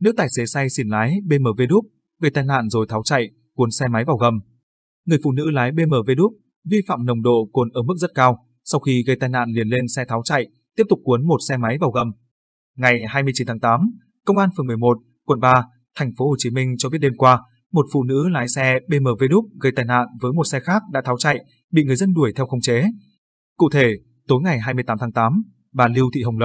Nữ tài xế say xỉn lái BMW đúp gây tai nạn rồi tháo chạy, cuốn xe máy vào gầm. Người phụ nữ lái BMW đúp vi phạm nồng độ cồn ở mức rất cao, sau khi gây tai nạn liền lên xe tháo chạy, tiếp tục cuốn một xe máy vào gầm. Ngày 29 tháng 8, Công an phường 11, quận 3, thành phố Hồ Chí Minh cho biết đêm qua, một phụ nữ lái xe BMW đúp gây tai nạn với một xe khác đã tháo chạy, bị người dân đuổi theo khống chế. Cụ thể, tối ngày 28 tháng 8, bà Lưu Thị Hồng L,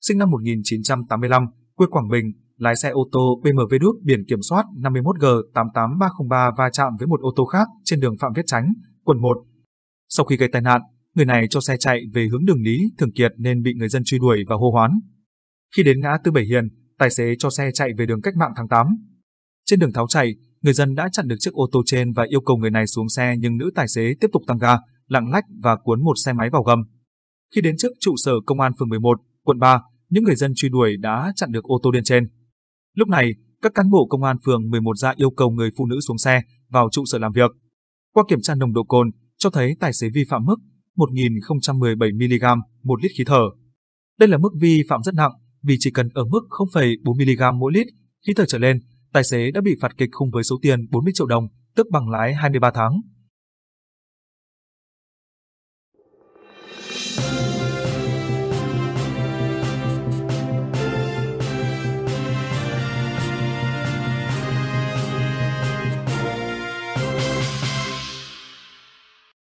sinh năm 1985, quê Quảng Bình, lái xe ô tô BMW Đức biển kiểm soát 51G88303 va chạm với một ô tô khác trên đường Phạm Viết Chánh, quận 1. Sau khi gây tai nạn, người này cho xe chạy về hướng đường Lý Thường Kiệt nên bị người dân truy đuổi và hô hoán. Khi đến ngã tư Bảy Hiền, tài xế cho xe chạy về đường Cách Mạng tháng 8. Trên đường tháo chạy, người dân đã chặn được chiếc ô tô trên và yêu cầu người này xuống xe nhưng nữ tài xế tiếp tục tăng ga, lạng lách và cuốn một xe máy vào gầm. Khi đến trước trụ sở công an phường 11, quận 3, những người dân truy đuổi đã chặn được ô tô điên trên. Lúc này, các cán bộ công an phường 11 ra yêu cầu người phụ nữ xuống xe, vào trụ sở làm việc. Qua kiểm tra nồng độ cồn, cho thấy tài xế vi phạm mức 1017mg một lít khí thở. Đây là mức vi phạm rất nặng, vì chỉ cần ở mức 0,4mg mỗi lít khí thở trở lên, tài xế đã bị phạt kịch khung với số tiền 40 triệu đồng, tức bằng lái 23 tháng.